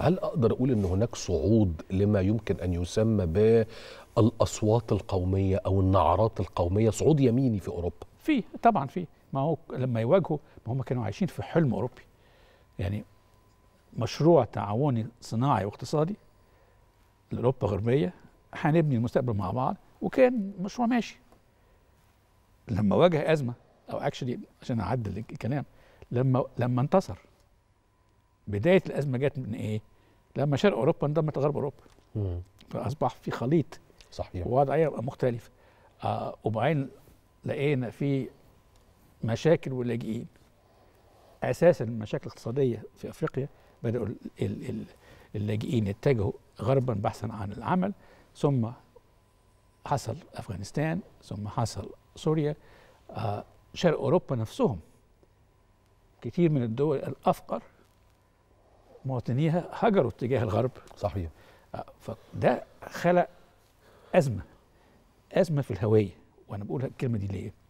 هل اقدر اقول ان هناك صعود لما يمكن ان يسمى بالاصوات القوميه او النعرات القوميه صعود يميني في اوروبا في طبعا في ما هو لما يواجهوا ما هم كانوا عايشين في حلم اوروبي يعني مشروع تعاوني صناعي واقتصادي لاوروبا الغربيه هنبني المستقبل مع بعض وكان مشروع ماشي لما واجه ازمه او اكشلي عشان اعدل الكلام لما لما انتصر بدايه الازمه جت من ايه؟ لما شرق اوروبا انضمت لغرب اوروبا. مم. فاصبح في خليط صحيح ووضعيه مختلفه. آه وبعدين لقينا في مشاكل ولاجئين. اساسا المشاكل الاقتصاديه في افريقيا بداوا اللاجئين يتجهوا غربا بحثا عن العمل ثم حصل افغانستان ثم حصل سوريا آه شرق اوروبا نفسهم كتير من الدول الافقر مواطنيها هجروا اتجاه الغرب صحيح آه، فده خلق أزمة أزمة في الهوية وأنا بقول الكلمة دي ليه؟